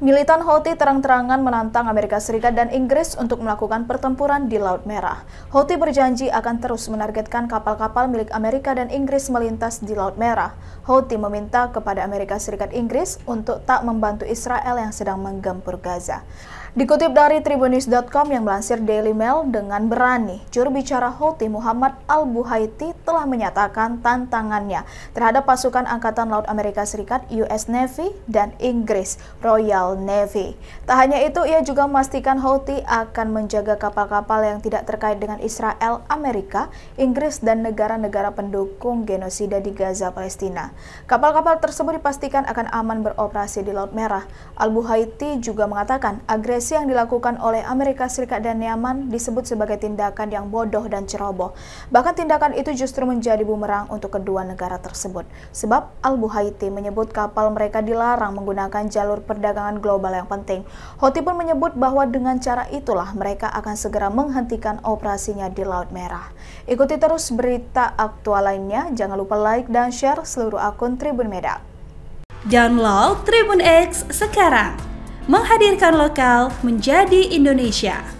Militan Houthi terang-terangan menantang Amerika Serikat dan Inggris untuk melakukan pertempuran di Laut Merah. Houthi berjanji akan terus menargetkan kapal-kapal milik Amerika dan Inggris melintas di Laut Merah. Houthi meminta kepada Amerika Serikat Inggris untuk tak membantu Israel yang sedang menggempur Gaza. Dikutip dari Tribunis.com yang melansir Daily Mail dengan berani, juru bicara Houthi Muhammad Al-Buhaiti telah menyatakan tantangannya terhadap pasukan Angkatan Laut Amerika Serikat US Navy dan Inggris Royal Navy. Tak hanya itu, ia juga memastikan Houthi akan menjaga kapal-kapal yang tidak terkait dengan Israel, Amerika, Inggris, dan negara-negara pendukung genosida di Gaza, Palestina. Kapal-kapal tersebut dipastikan akan aman beroperasi di Laut Merah. Al-Buhaiti juga mengatakan agresi yang dilakukan oleh Amerika Serikat dan Yaman disebut sebagai tindakan yang bodoh dan ceroboh. Bahkan tindakan itu justru menjadi bumerang untuk kedua negara tersebut. Sebab Al-Buhaiti menyebut kapal mereka dilarang menggunakan jalur perdagangan global yang penting Hoti pun menyebut bahwa dengan cara itulah mereka akan segera menghentikan operasinya di Laut Merah. Ikuti terus berita aktual lainnya, jangan lupa like dan share seluruh akun Tribun Medan. Download Tribun X sekarang, menghadirkan lokal menjadi Indonesia.